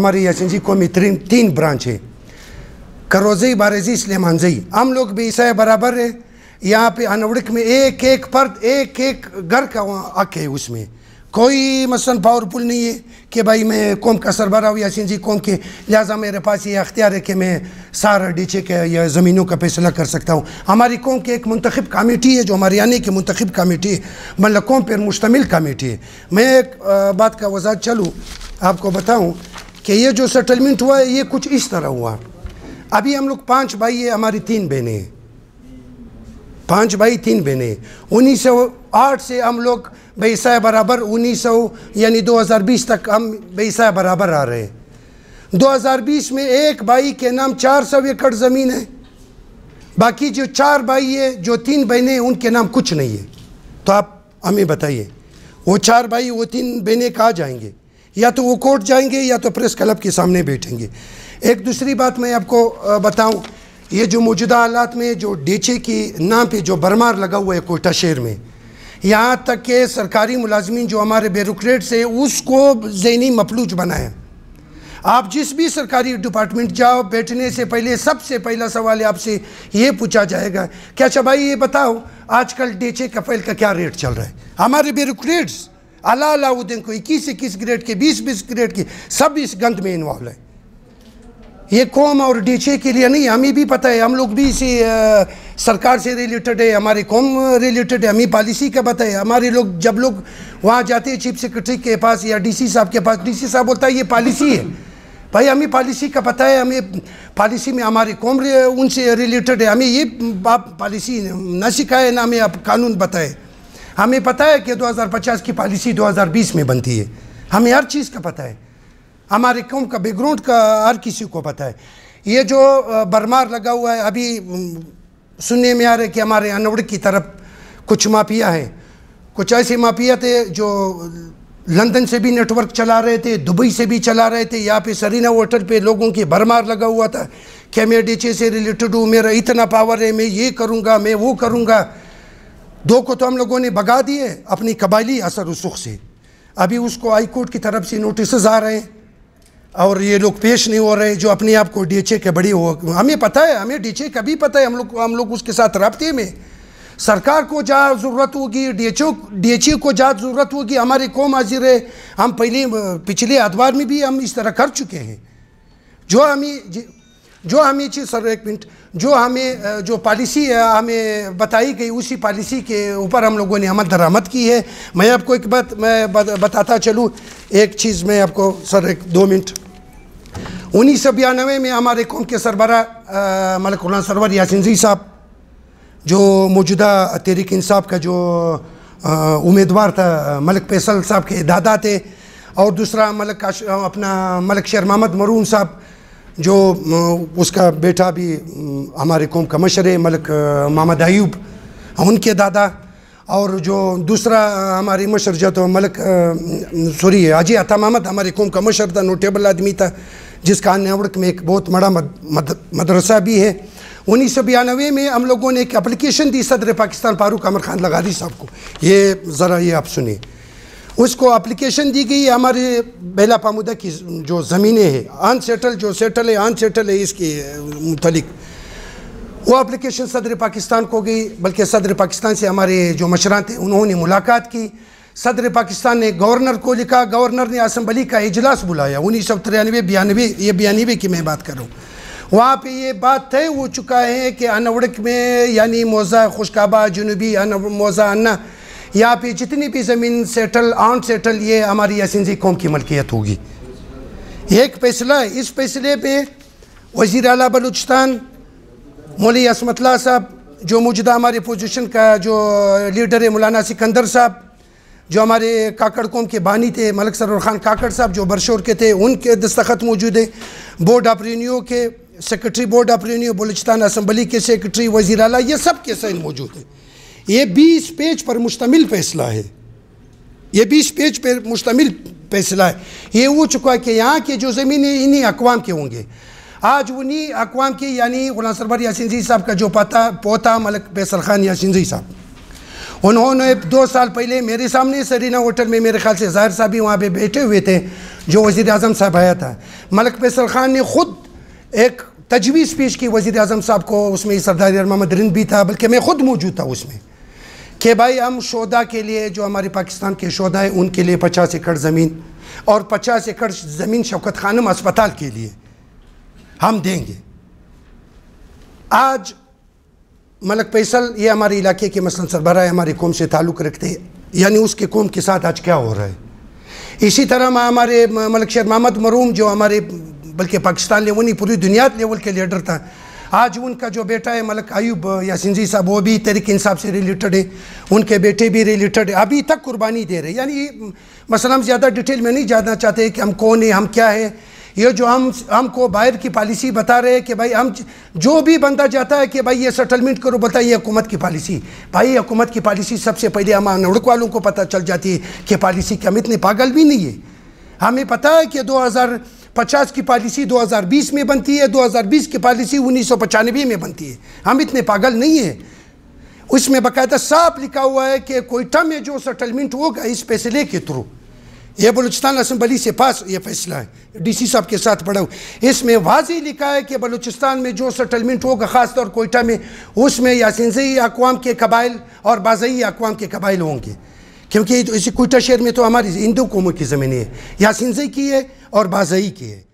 हमारी जी को में तीन तीन ब्रांच है करोजई बारेजी सलेमानजई हम लोग भी ईसा बराबर है यहाँ पे अनवड़क में एक एक फर्द एक एक घर का हक है उसमें कोई मसलन पावरफुल नहीं है कि भाई मैं कौम का सरबरा हूँ यासिन जी कौम के लिहाजा मेरे पास ये अख्तियार है कि मैं सारा डीचे के या ज़मीनों का फैसला कर सकता हूँ हमारी कौम की एक मंतखब कमेटी है जो हमारे यानी की मंतखब कमेटी है मतलब कौम पर मुश्तमिल कमेटी है मैं एक बात का वजह चलूँ आपको बताऊँ कि ये जो सेटलमेंट हुआ है ये कुछ इस तरह हुआ अभी हम लोग पांच भाई है हमारी तीन बहने हैं पांच भाई तीन बहने उन्नीस सौ आठ से हम लोग बैसा बराबर उन्नीस सौ यानी दो हजार बीस तक हम बैसा बराबर आ रहे हैं दो हजार बीस में एक भाई के नाम चार सौ एकड़ ज़मीन है बाकी जो चार भाई है जो तीन बहनें हैं उनके नाम कुछ नहीं है तो आप हमें बताइए वो चार भाई वो तीन बहने कहाँ जाएंगे या तो वो कोर्ट जाएंगे या तो प्रेस क्लब के सामने बैठेंगे एक दूसरी बात मैं आपको बताऊं ये जो मौजूदा हालात में जो डीचे की नाम पे जो बरमार लगा हुआ है कोटा शहर में यहाँ तक के सरकारी मुलाजमी जो हमारे ब्यूरोक्रेट से उसको जहनी मफलूज बनाए आप जिस भी सरकारी डिपार्टमेंट जाओ बैठने से पहले सबसे पहला सवाल आपसे ये पूछा जाएगा क्या अच्छा भाई ये बताओ आजकल डीचे कफेल का क्या रेट चल रहा है हमारे बेरोक्रेट्स अला अलाउद्दीन को इक्कीस इक्कीस ग्रेड के बीस बीस ग्रेड के सब इस गंद में इन्वॉल्व है ये कौम और डीचे के लिए नहीं हमें भी पता है हम लोग भी इसी सरकार से रिलेटेड है हमारी कौम रिलेटेड है हमें पॉलिसी का पता है हमारे लोग जब लोग वहाँ जाते हैं चीफ सेक्रेटरी के पास या डीसी साहब के पास डीसी साहब बोलता है ये पॉलिसी है भाई हमें पॉलिसी का पता है हमें पॉलिसी में हमारी कौम उनसे रिलेटेड है हमें ये आप पॉलिसी ना सिखाए ना हमें आप कानून बताए हमें पता है कि 2050 की पॉलिसी 2020 में बनती है हमें हर चीज़ का पता है हमारे कौम का बैकग्राउंड का हर किसी को पता है ये जो बरमार लगा हुआ है अभी सुनने में आ रहा है कि हमारे अनवड़ की तरफ कुछ माफिया हैं कुछ ऐसे माफिया थे जो लंदन से भी नेटवर्क चला रहे थे दुबई से भी चला रहे थे यहाँ पे सरीना होटल पे लोगों की भरमार लगा हुआ था कि मैं डीचे से रिलेटेड हूँ मेरा इतना पावर है मैं ये करूँगा मैं वो करूँगा दो को तो हम लोगों ने भगा दिए अपनी कबायली असर रसूख से अभी उसको हाई कोर्ट की तरफ से नोटिस आ रहे हैं और ये लोग पेश नहीं हो रहे जो अपने आप को डी के बड़े हो हमें पता है हमें डी का भी पता है हम लोग हम लोग उसके साथ रबते में सरकार को जहाँ ज़रूरत होगी D H O D H को जहाँ ज़रूरत होगी हमारे कौम हाजिर है हम पहले पिछले आतवार में भी हम इस तरह कर चुके हैं जो हमें जो हमें चीज़ सर एक मिनट जो हमें जो पॉलिसी हमें बताई गई उसी पॉलिसी के ऊपर हम लोगों ने अमल दरामद की है मैं आपको एक बात मैं बताता चलूँ एक चीज़ मैं आपको सर एक दो मिनट उन्नीस सौ बयानवे में हमारे कौम के सरबरा मलिक सरवर यासिन जी साहब जो मौजूदा तहरीक इंसाफ का जो उम्मीदवार था मलिक फैसल साहब के दादा थे और दूसरा मलिक अपना मलिक शेर महमद मरून साहब जो उसका बेटा भी हमारे कौम का मशर है मलक मोहम्मद अयूब हाँ, उनके दादा और जो दूसरा हमारे मशर जो तो मलक सॉरी अजय अता महमद हमारे कौम का मशर था नोटेबल आदमी था जिसका अन्यावड़क में एक बहुत बड़ा मद, मद, मदरसा भी है उन्नीस सौ बयानवे में हम लोगों ने एक अप्लीकेशन दी सदर पाकिस्तान फारूक अमर खान लगा दी साहब को ये ज़रा ये आप सुनिए उसको अप्लीकेशन दी गई हमारे बेला पामुदा की जो ज़मीनें हैं अनसेटल जो सेटल है अनसेटल है इसके मुतलिक वो अप्लीकेशन सदर पाकिस्तान को गई बल्कि सदर पाकिस्तान से हमारे जो मशरा थे उन्होंने मुलाकात की सदर पाकिस्तान ने गवर्नर को लिखा गवर्नर ने असम्बली का इजलास बुलाया उन्नीस सौ तिरानवे बयानवे ये बयानवे की मैं बात कर रहा हूँ वहाँ पे ये बात तय हो चुका है कि अनवड़क में यानी मौजा खुशकाबा जनूबी मौजा अन्ना या फिर जितनी भी ज़मीन सेटल आउट सेटल ये हमारी एसेंसी कौम की मलकियत होगी एक फैसला इस फैसले पे वज़ी अला बलूचस्तान मौली असमतला साहब जो मौजूदा हमारे अपोजिशन का जो लीडर है मौलाना सिकंदर साहब जो हमारे काकड़ कौम के बानी थे मलक सरोर खान काकड़ साहब जो बरशोर के थे उनके दस्तखत मौजूद हैं बोर्ड ऑफ रीनियो के secretary board of revenue Balochistan assembly के सेक्रेटरी वजीर अला ये सब के साइन मौजूद हैं ये बीस पेज पर मुश्तमिल फैसला है ये बीस पेज पर मुश्तमिल फैसला है ये हो चुका है कि यहाँ के जो ज़मीन है इन्हीं अकवाम के होंगे आज उन्हीं अकवाम के यानी गुलाम सरबर यासिन जी साहब का जो पता पोता मलक फैसल खान यासिन जी साहब उन्होंने दो साल पहले मेरे सामने सरीना होटल में मेरे ख्याल से ज़ाहिर साहब भी वहाँ पर बैठे हुए थे जो वज़ी अजम साहब आया था मलक फैसल खान ने ख़ुद एक तजवीज़ पेश की वज़ी अजम साहब को उसमें सरदार महमद रिंद भी था बल्कि मैं ख़ुद मौजूद था उसमें कि भाई हम शोदा के लिए जो हमारे पाकिस्तान के शोदा है उनके लिए पचास एकड़ ज़मीन और पचास एकड़ ज़मीन शौकत खानम अस्पताल के लिए हम देंगे आज मलक फैसल ये हमारे इलाके के मसलन है हमारे कौम से ताल्लुक़ रखते हैं यानी उसके कौम के साथ आज क्या हो रहा है इसी तरह हमारे मलक शेर महमद मरूम जो हमारे बल्कि पाकिस्तान लेवल नहीं पूरी दुनिया लेवल के लीडर था आज उनका जो बेटा है मलक अयूब यासिन जी साहब वो भी तरीक इंसाब से रिलेटेड है उनके बेटे भी रिलेटेड है अभी तक कुर्बानी दे रहे यानी मसला हम ज़्यादा डिटेल में नहीं जानना चाहते कि हम कौन है हम क्या है ये जो हम हमको बाहर की पॉलिसी बता रहे हैं कि भाई हम जो भी बंदा जाता है कि भाई ये सेटलमेंट करो बताइए हुकूमत की पॉलिसी भाई हुकूमत की पॉलिसी सबसे पहले हम नड़क वालों को पता चल जाती है कि पॉलिसी के हम इतने पागल भी नहीं है हमें पता है कि दो हज़ार पचास की पॉलिसी 2020 में बनती है 2020 की पॉलिसी उन्नीस में बनती है हम इतने पागल नहीं हैं उसमें बाकायदा साफ लिखा हुआ है कि कोयटा में जो सेटलमेंट होगा इस फैसले के थ्रू ये बलूचिस्तान असम्बली से पास ये फैसला है डीसी साहब के साथ पढ़ा हुआ इसमें वाजी लिखा है कि बलूचिस्तान में जो सेटलमेंट होगा ख़ासतौर कोयटा में उसमें यासिनजई अकवाम के कबाइल और बाजई अकवाम के कबाइल होंगे क्योंकि इसी कोटा शहर में तो हमारी हिंदू कौम की ज़मीन है यासिनजई की है और बाजई की है